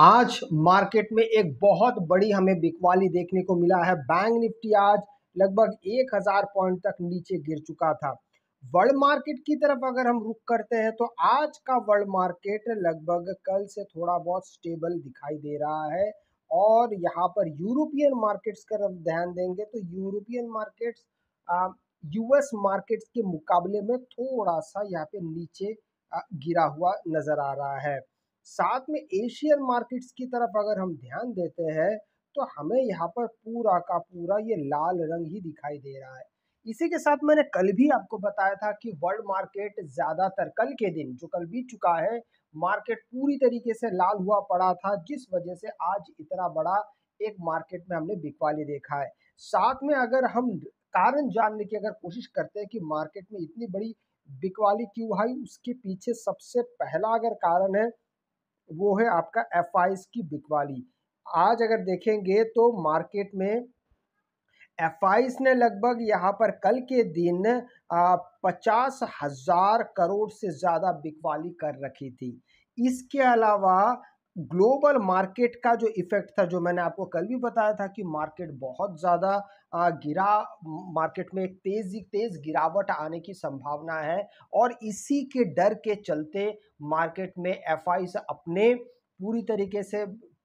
आज मार्केट में एक बहुत बड़ी हमें बिकवाली देखने को मिला है बैंक निफ्टी आज लगभग एक हज़ार पॉइंट तक नीचे गिर चुका था वर्ल्ड मार्केट की तरफ अगर हम रुख करते हैं तो आज का वर्ल्ड मार्केट लगभग कल से थोड़ा बहुत स्टेबल दिखाई दे रहा है और यहाँ पर यूरोपियन मार्केट्स का तरफ ध्यान देंगे तो यूरोपियन मार्केट्स यूएस मार्केट्स के मुकाबले में थोड़ा सा यहाँ पे नीचे गिरा हुआ नज़र आ रहा है साथ में एशियन मार्केट्स की तरफ अगर हम ध्यान देते हैं तो हमें यहाँ पर पूरा का पूरा ये लाल रंग ही दिखाई दे रहा है इसी के साथ मैंने कल भी आपको बताया था कि वर्ल्ड मार्केट ज़्यादातर कल के दिन जो कल बीत चुका है मार्केट पूरी तरीके से लाल हुआ पड़ा था जिस वजह से आज इतना बड़ा एक मार्केट में हमने बिकवाली देखा है साथ में अगर हम कारण जानने की अगर कोशिश करते हैं कि मार्केट में इतनी बड़ी बिकवाली क्यों आई उसके पीछे सबसे पहला अगर कारण है वो है आपका एफ की बिकवाली आज अगर देखेंगे तो मार्केट में एफ ने लगभग यहाँ पर कल के दिन पचास हज़ार करोड़ से ज़्यादा बिकवाली कर रखी थी इसके अलावा ग्लोबल मार्केट का जो इफ़ेक्ट था जो मैंने आपको कल भी बताया था कि मार्केट बहुत ज़्यादा गिरा मार्केट में एक तेजी तेज गिरावट आने की संभावना है और इसी के डर के चलते मार्केट में एफ अपने पूरी तरीके से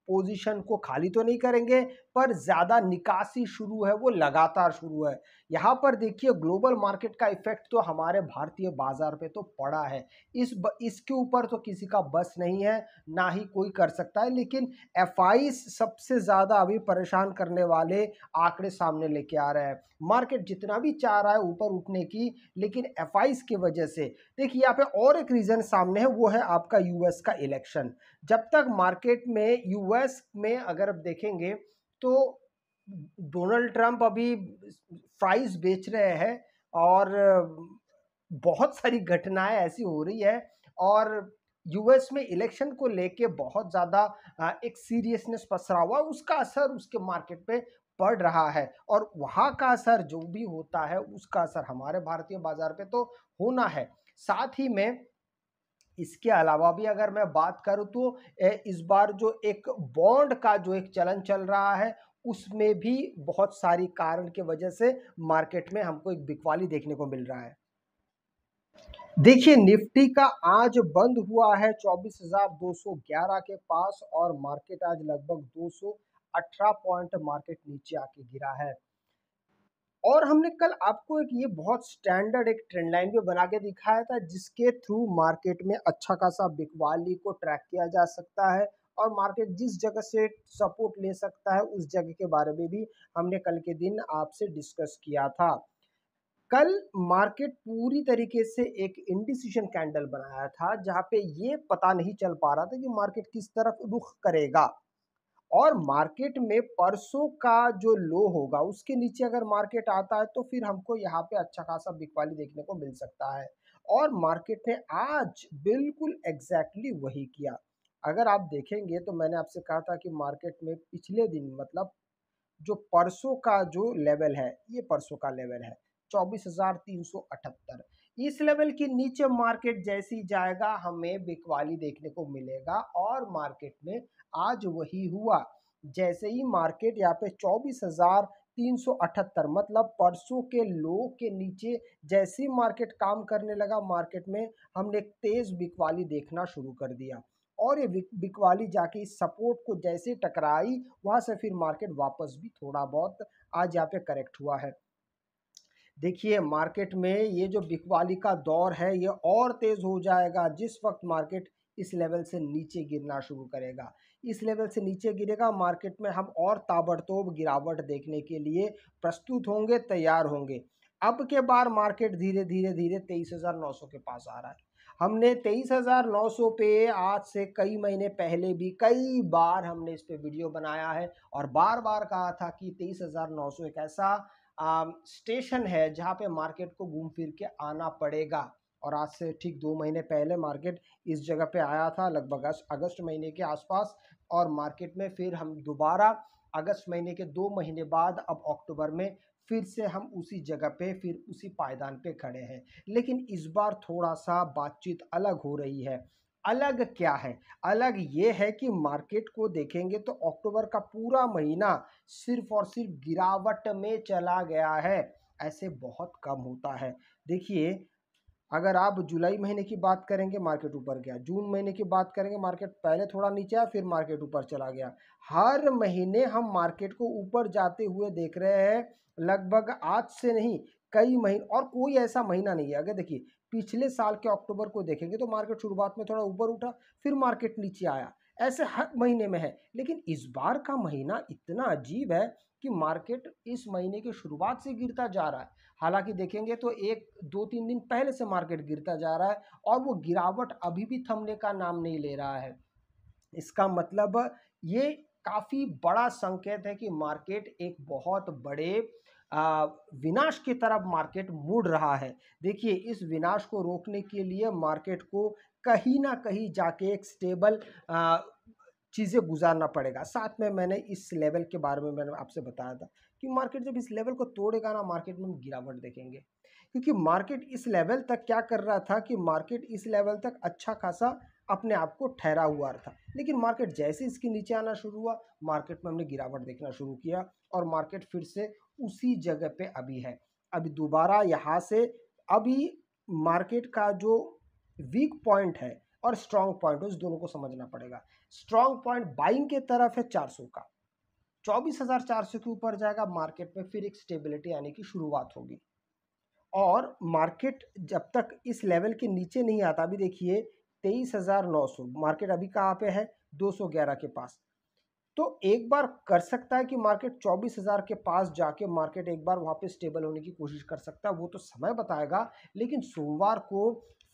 पोजीशन को खाली तो नहीं करेंगे पर ज़्यादा निकासी शुरू है वो लगातार शुरू है यहाँ पर देखिए ग्लोबल मार्केट का इफेक्ट तो हमारे भारतीय बाजार पे तो पड़ा है इस ब, इसके ऊपर तो किसी का बस नहीं है ना ही कोई कर सकता है लेकिन एफ सबसे ज़्यादा अभी परेशान करने वाले आंकड़े सामने लेके आ रहे हैं मार्केट जितना भी चाह रहा है ऊपर उठने की लेकिन एफ की वजह से देखिए यहाँ पे और एक रीज़न सामने है वो है आपका यूएस का इलेक्शन जब तक मार्केट में यूएस में अगर आप देखेंगे तो डोनाल्ड ट्रंप अभी फ्राइज बेच रहे हैं और बहुत सारी घटनाएं ऐसी हो रही है और यूएस में इलेक्शन को लेके बहुत ज़्यादा एक सीरियसनेस पसरा हुआ उसका असर उसके मार्केट पे पड़ रहा है और वहाँ का असर जो भी होता है उसका असर हमारे भारतीय बाज़ार पे तो होना है साथ ही में इसके अलावा भी अगर मैं बात करूँ तो इस बार जो एक बॉन्ड का जो एक चलन चल रहा है उसमें भी बहुत सारी कारण के वजह से मार्केट में हमको एक बिकवाली देखने को मिल रहा है देखिए निफ्टी का आज बंद हुआ है 24,211 के पास और मार्केट आज लगभग 218 पॉइंट मार्केट नीचे आके गिरा है और हमने कल आपको एक ये बहुत स्टैंडर्ड एक ट्रेंड लाइन भी बना के दिखाया था जिसके थ्रू मार्केट में अच्छा खासा बिकवाली को ट्रैक किया जा सकता है और मार्केट जिस जगह से सपोर्ट ले सकता है उस जगह के बारे में भी हमने कल के दिन आपसे डिस्कस किया था कल मार्केट पूरी तरीके से एक इंडिसीजन कैंडल बनाया था जहाँ पे ये पता नहीं चल पा रहा था कि मार्केट किस तरफ रुख करेगा और मार्केट में परसों का जो लो होगा उसके नीचे अगर मार्केट आता है तो फिर हमको यहाँ पे अच्छा खासा बिकवाली देखने को मिल सकता है और मार्केट ने आज बिल्कुल एग्जैक्टली वही किया अगर आप देखेंगे तो मैंने आपसे कहा था कि मार्केट में पिछले दिन मतलब जो परसों का जो लेवल है ये परसों का लेवल है चौबीस हज़ार तीन सौ अठहत्तर इस लेवल के नीचे मार्केट जैसी जाएगा हमें बिकवाली देखने को मिलेगा और मार्केट में आज वही हुआ जैसे ही मार्केट यहाँ पे चौबीस हज़ार तीन सौ अठहत्तर मतलब परसों के लो के नीचे जैसे ही मार्केट काम करने लगा मार्केट में हमने तेज़ बिकवाली देखना शुरू कर दिया और ये बिकवाली जाके इस सपोर्ट को जैसे टकराई वहाँ से फिर मार्केट वापस भी थोड़ा बहुत आज यहाँ पे करेक्ट हुआ है देखिए मार्केट में ये जो बिकवाली का दौर है ये और तेज़ हो जाएगा जिस वक्त मार्केट इस लेवल से नीचे गिरना शुरू करेगा इस लेवल से नीचे गिरेगा मार्केट में हम और ताबड़तोब गिरावट देखने के लिए प्रस्तुत होंगे तैयार होंगे अब के बार मार्केट धीरे धीरे धीरे तेईस हज़ार नौ सौ के पास आ रहा है हमने तेईस हज़ार नौ सौ पे आज से कई महीने पहले भी कई बार हमने इस पे वीडियो बनाया है और बार बार कहा था कि तेईस हज़ार नौ सौ एक ऐसा आ, स्टेशन है जहाँ पे मार्केट को घूम फिर के आना पड़ेगा और आज से ठीक दो महीने पहले मार्केट इस जगह पे आया था लगभग अगस्त महीने के आसपास और मार्केट में फिर हम दोबारा अगस्त महीने के दो महीने बाद अब अक्टूबर में फिर से हम उसी जगह पे फिर उसी पायदान पे खड़े हैं लेकिन इस बार थोड़ा सा बातचीत अलग हो रही है अलग क्या है अलग ये है कि मार्केट को देखेंगे तो अक्टूबर का पूरा महीना सिर्फ और सिर्फ गिरावट में चला गया है ऐसे बहुत कम होता है देखिए अगर आप जुलाई महीने की बात करेंगे मार्केट ऊपर गया जून महीने की बात करेंगे मार्केट पहले थोड़ा नीचे आया फिर मार्केट ऊपर चला गया हर महीने हम मार्केट को ऊपर जाते हुए देख रहे हैं लगभग आज से नहीं कई महीने और कोई ऐसा महीना नहीं है अगर देखिए पिछले साल के अक्टूबर को देखेंगे तो मार्केट शुरुआत में थोड़ा ऊपर उठा फिर मार्केट नीचे आया ऐसे हर महीने में है लेकिन इस बार का महीना इतना अजीब है कि मार्केट इस महीने की शुरुआत से गिरता जा रहा है हालांकि देखेंगे तो एक दो तीन दिन पहले से मार्केट गिरता जा रहा है और वो गिरावट अभी भी थमने का नाम नहीं ले रहा है इसका मतलब ये काफ़ी बड़ा संकेत है कि मार्केट एक बहुत बड़े विनाश की तरफ मार्केट मुड़ रहा है देखिए इस विनाश को रोकने के लिए मार्केट को कहीं ना कहीं जाके एक स्टेबल चीज़ें गुजारना पड़ेगा साथ में मैंने इस लेवल के बारे में मैंने आपसे बताया था कि मार्केट जब इस लेवल को तोड़ेगा ना मार्केट में हम गिरावट देखेंगे क्योंकि मार्केट इस लेवल तक क्या कर रहा था कि मार्केट इस लेवल तक अच्छा खासा अपने आप को ठहरा हुआ था लेकिन मार्केट जैसे इसके नीचे आना शुरू हुआ मार्केट में हमने गिरावट देखना शुरू किया और मार्केट फिर से उसी जगह पे अभी है अभी दोबारा यहाँ से अभी मार्केट का जो वीक पॉइंट है और स्ट्रांग पॉइंट उस दोनों को समझना पड़ेगा स्ट्रांग पॉइंट बाइंग के तरफ है चार सौ का चौबीस हज़ार चार सौ के ऊपर जाएगा मार्केट में फिर एक स्टेबिलिटी आने की शुरुआत होगी और मार्केट जब तक इस लेवल के नीचे नहीं आता अभी देखिए तेईस हज़ार नौ सौ मार्केट अभी कहाँ पे है दो सौ ग्यारह के पास तो एक बार कर सकता है कि मार्केट चौबीस हज़ार के पास जाके मार्केट एक बार वहाँ पे स्टेबल होने की कोशिश कर सकता है वो तो समय बताएगा लेकिन सोमवार को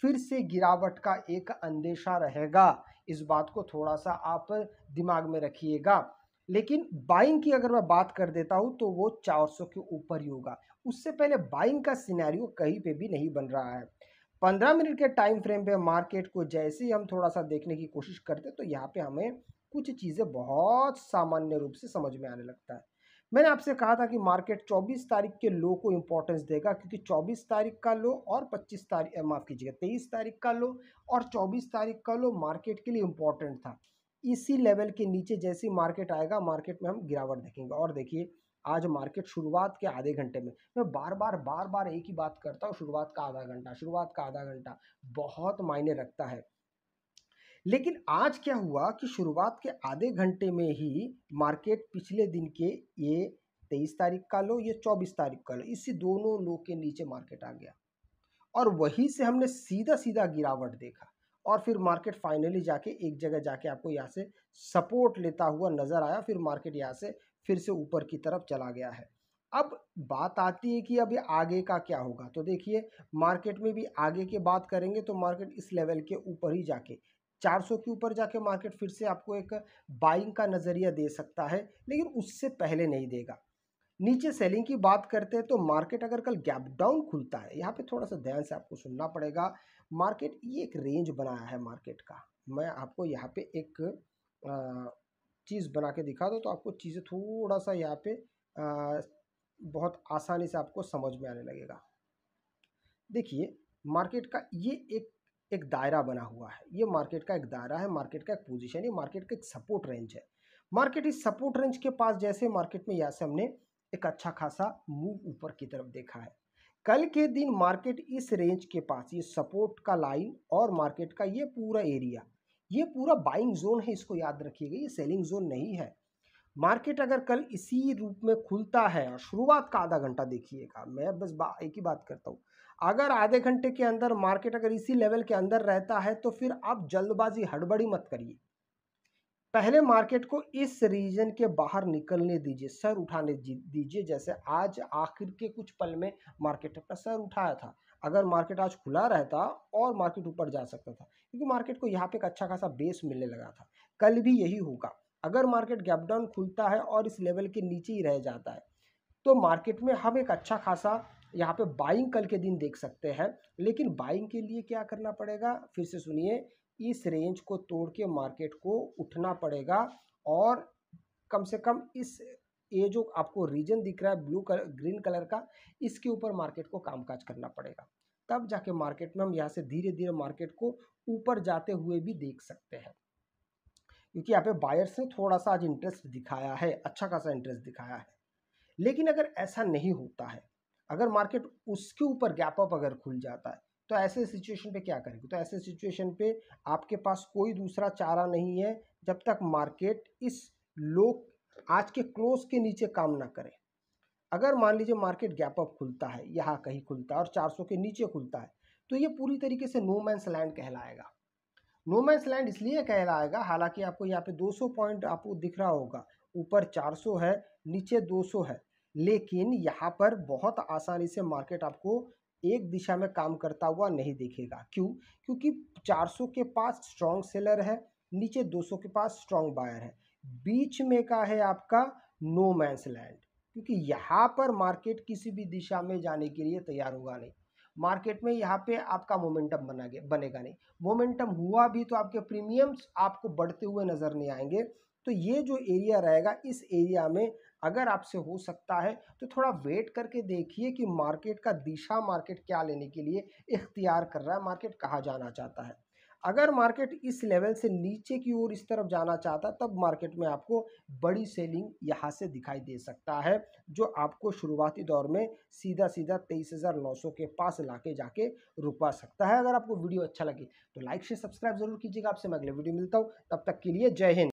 फिर से गिरावट का एक अंदेशा रहेगा इस बात को थोड़ा सा आप दिमाग में रखिएगा लेकिन बाइंग की अगर मैं बात कर देता हूँ तो वो 400 के ऊपर ही होगा उससे पहले बाइंग का सिनेरियो कहीं पे भी नहीं बन रहा है 15 मिनट के टाइम फ्रेम पे मार्केट को जैसे ही हम थोड़ा सा देखने की कोशिश करते तो यहाँ पे हमें कुछ चीज़ें बहुत सामान्य रूप से समझ में आने लगता है मैंने आपसे कहा था कि मार्केट 24 तारीख के लो को इम्पोर्टेंस देगा क्योंकि 24 तारीख का लो और 25 तारीख माफ़ कीजिएगा 23 तारीख का लो और 24 तारीख का लो मार्केट के लिए इम्पोर्टेंट था इसी लेवल के नीचे जैसे मार्केट आएगा मार्केट में हम गिरावट देखेंगे और देखिए आज मार्केट शुरुआत के आधे घंटे में मैं बार बार बार बार एक ही बात करता हूँ शुरुआत का आधा घंटा शुरुआत का आधा घंटा बहुत मायने रखता है लेकिन आज क्या हुआ कि शुरुआत के आधे घंटे में ही मार्केट पिछले दिन के ये तेईस तारीख का लो ये चौबीस तारीख का लो इससे दोनों लो के नीचे मार्केट आ गया और वहीं से हमने सीधा सीधा गिरावट देखा और फिर मार्केट फाइनली जाके एक जगह जाके आपको यहाँ से सपोर्ट लेता हुआ नज़र आया फिर मार्केट यहाँ से फिर से ऊपर की तरफ चला गया है अब बात आती है कि अब ये आगे का क्या होगा तो देखिए मार्केट में भी आगे के बात करेंगे तो मार्केट इस लेवल के ऊपर ही जाके 400 के ऊपर जाके मार्केट फिर से आपको एक बाइंग का नज़रिया दे सकता है लेकिन उससे पहले नहीं देगा नीचे सेलिंग की बात करते हैं तो मार्केट अगर कल गैप डाउन खुलता है यहाँ पे थोड़ा सा ध्यान से आपको सुनना पड़ेगा मार्केट ये एक रेंज बनाया है मार्केट का मैं आपको यहाँ पे एक चीज़ बना के दिखा दो तो आपको चीज़ें थोड़ा सा यहाँ पे बहुत आसानी से आपको समझ में आने लगेगा देखिए मार्केट का ये एक एक दायरा बना हुआ है ये मार्केट का एक दायरा है मार्केट का एक पोजीशन है मार्केट का एक सपोर्ट रेंज है मार्केट इस सपोर्ट रेंज के पास जैसे मार्केट में यहाँ से हमने एक अच्छा खासा मूव ऊपर की तरफ देखा है कल के दिन मार्केट इस रेंज के पास ये सपोर्ट का लाइन और मार्केट का ये पूरा एरिया ये पूरा बाइंग जोन है इसको याद रखिएगा ये सेलिंग जोन नहीं है मार्केट अगर कल इसी रूप में खुलता है और शुरुआत का आधा घंटा देखिएगा मैं बस एक ही बात करता हूँ अगर आधे घंटे के अंदर मार्केट अगर इसी लेवल के अंदर रहता है तो फिर आप जल्दबाजी हड़बड़ी मत करिए पहले मार्केट को इस रीजन के बाहर निकलने दीजिए सर उठाने दीजिए जैसे आज आखिर के कुछ पल में मार्केट अपना सर उठाया था अगर मार्केट आज खुला रहता और मार्केट ऊपर जा सकता था क्योंकि मार्केट को यहाँ पे एक अच्छा खासा बेस मिलने लगा था कल भी यही होगा अगर मार्केट गैप डाउन खुलता है और इस लेवल के नीचे ही रह जाता है तो मार्केट में हम एक अच्छा खासा यहाँ पे बाइंग कल के दिन देख सकते हैं लेकिन बाइंग के लिए क्या करना पड़ेगा फिर से सुनिए इस रेंज को तोड़ के मार्केट को उठना पड़ेगा और कम से कम इस ये जो आपको रीजन दिख रहा है ब्लू कलर ग्रीन कलर का इसके ऊपर मार्केट को कामकाज करना पड़ेगा तब जाके मार्केट में हम यहाँ से धीरे धीरे मार्केट को ऊपर जाते हुए भी देख सकते हैं क्योंकि यहाँ पे बायर्स ने थोड़ा सा आज इंटरेस्ट दिखाया है अच्छा खासा इंटरेस्ट दिखाया है लेकिन अगर ऐसा नहीं होता है अगर मार्केट उसके ऊपर गैप अप अगर खुल जाता है तो ऐसे सिचुएशन पे क्या करेंगे तो ऐसे सिचुएशन पे आपके पास कोई दूसरा चारा नहीं है जब तक मार्केट इस लो आज के क्लोज के नीचे काम ना करे अगर मान लीजिए मार्केट गैप अप खुलता है यहाँ कहीं खुलता है और 400 के नीचे खुलता है तो ये पूरी तरीके से नो मैंस लैंड कहलाएगा नो मैंस लैंड इसलिए कहलाएगा हालांकि आपको यहाँ पे 200 पॉइंट आपको दिख रहा होगा ऊपर 400 है नीचे 200 है लेकिन यहाँ पर बहुत आसानी से मार्केट आपको एक दिशा में काम करता हुआ नहीं देखेगा क्यों क्योंकि 400 के पास स्ट्रांग सेलर है नीचे 200 के पास स्ट्रॉन्ग बायर है बीच में का है आपका नो मैंस लैंड क्योंकि यहाँ पर मार्केट किसी भी दिशा में जाने के लिए तैयार होगा नहीं मार्केट में यहाँ पे आपका मोमेंटम बना गया बनेगा नहीं मोमेंटम हुआ भी तो आपके प्रीमियम्स आपको बढ़ते हुए नज़र नहीं आएंगे तो ये जो एरिया रहेगा इस एरिया में अगर आपसे हो सकता है तो थोड़ा वेट करके देखिए कि मार्केट का दिशा मार्केट क्या लेने के लिए इख्तियार कर रहा है मार्केट कहाँ जाना चाहता है अगर मार्केट इस लेवल से नीचे की ओर इस तरफ जाना चाहता तब मार्केट में आपको बड़ी सेलिंग यहाँ से दिखाई दे सकता है जो आपको शुरुआती दौर में सीधा सीधा तेईस हज़ार नौ सौ के पास लाके जाके रुकवा सकता है अगर आपको वीडियो अच्छा लगे तो लाइक से सब्सक्राइब जरूर कीजिएगा आपसे मैं अगले वीडियो मिलता हूँ तब तक के लिए जय हिंद